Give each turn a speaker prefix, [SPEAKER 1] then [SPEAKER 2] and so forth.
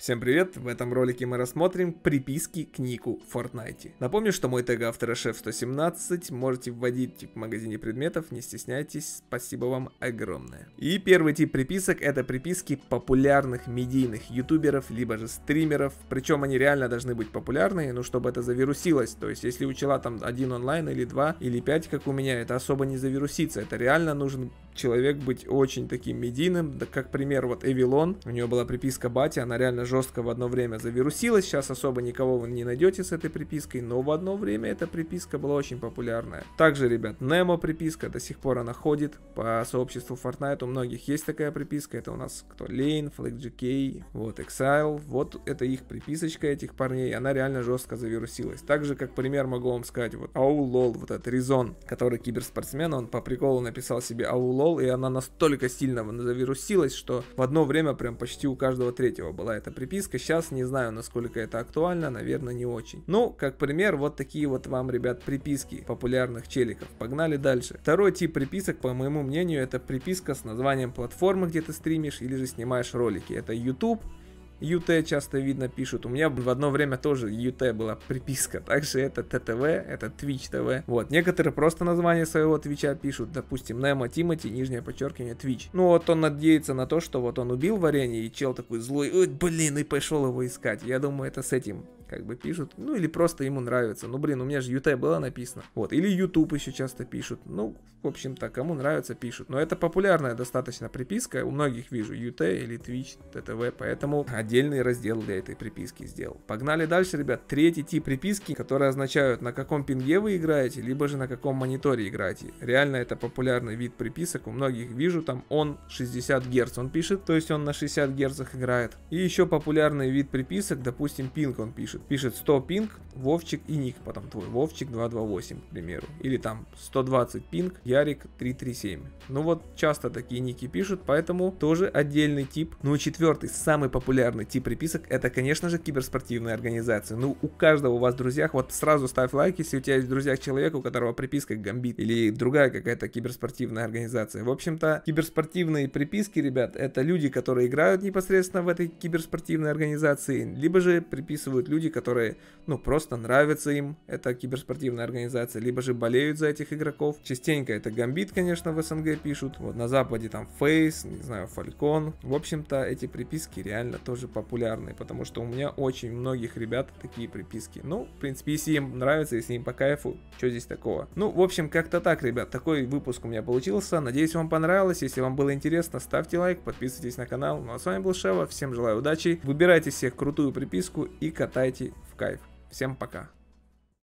[SPEAKER 1] Всем привет! В этом ролике мы рассмотрим приписки к нику Fortnite. Напомню, что мой тег автора шеф 117 можете вводить в магазине предметов, не стесняйтесь, спасибо вам огромное. И первый тип приписок это приписки популярных медийных ютуберов, либо же стримеров, причем они реально должны быть популярные, ну чтобы это завирусилось, то есть если у чела там один онлайн или два или пять, как у меня, это особо не завирусится, это реально нужен человек быть очень таким медийным, да, как пример вот Эвилон, у нее была приписка Бати, она реально жестко в одно время завирусилась, сейчас особо никого вы не найдете с этой припиской, но в одно время эта приписка была очень популярная. Также, ребят, Немо приписка, до сих пор она ходит по сообществу Fortnite, у многих есть такая приписка, это у нас кто, Лейн, FlexGK, вот Exile, вот это их приписочка этих парней, она реально жестко завирусилась. Также, как пример, могу вам сказать, вот Аулол, вот этот Резон, который киберспортсмен, он по приколу написал себе Аулол, лол, и она настолько сильно завирусилась, что в одно время прям почти у каждого третьего была эта приписка. Сейчас не знаю, насколько это актуально, наверное, не очень. Ну, как пример, вот такие вот вам, ребят, приписки популярных челиков. Погнали дальше. Второй тип приписок, по моему мнению, это приписка с названием платформы, где ты стримишь или же снимаешь ролики. Это YouTube, UT часто видно пишут. У меня в одно время тоже UT была приписка. Также это ТТВ, это Twitch TV. Вот, некоторые просто название своего твича пишут. Допустим, Немо Тимати, нижнее подчеркивание Twitch. Ну вот он надеется на то, что вот он убил варенье, и чел такой злой, ой, блин, и пошел его искать. Я думаю, это с этим как бы пишут. Ну, или просто ему нравится. Ну, блин, у меня же UT было написано. Вот. Или YouTube еще часто пишут. Ну, в общем-то, кому нравится, пишут. Но это популярная достаточно приписка. У многих вижу UT или Twitch, ТТВ. Поэтому отдельный раздел для этой приписки сделал. Погнали дальше, ребят. Третий тип приписки, которые означают, на каком пинге вы играете, либо же на каком мониторе играете. Реально это популярный вид приписок. У многих вижу там он 60 Гц он пишет. То есть он на 60 Гц играет. И еще популярный вид приписок, допустим, пинг он пишет пишет. Пишет 100 пинг, Вовчик и ник потом твой. Вовчик 228, к примеру. Или там 120 пинг, Ярик 337. Ну вот часто такие ники пишут, поэтому тоже отдельный тип. Ну и четвертый, самый популярный тип приписок, это, конечно же, киберспортивные организации. Ну, у каждого у вас в друзьях, вот сразу ставь лайк, если у тебя есть в друзьях человек, у которого приписка гамбит или другая какая-то киберспортивная организация. В общем-то, киберспортивные приписки, ребят, это люди, которые играют непосредственно в этой киберспортивной организации, либо же приписывают люди, люди, которые, ну, просто нравятся им эта киберспортивная организация, либо же болеют за этих игроков. Частенько это Гамбит, конечно, в СНГ пишут. Вот на Западе там Фейс, не знаю, Фалькон. В общем-то, эти приписки реально тоже популярны, потому что у меня очень многих ребят такие приписки. Ну, в принципе, если им нравится, если им по кайфу, что здесь такого? Ну, в общем, как-то так, ребят, такой выпуск у меня получился. Надеюсь, вам понравилось. Если вам было интересно, ставьте лайк, подписывайтесь на канал. Ну а с вами был Шева, всем желаю удачи, выбирайте себе крутую приписку и катайте Играйте в кайф. Всем пока.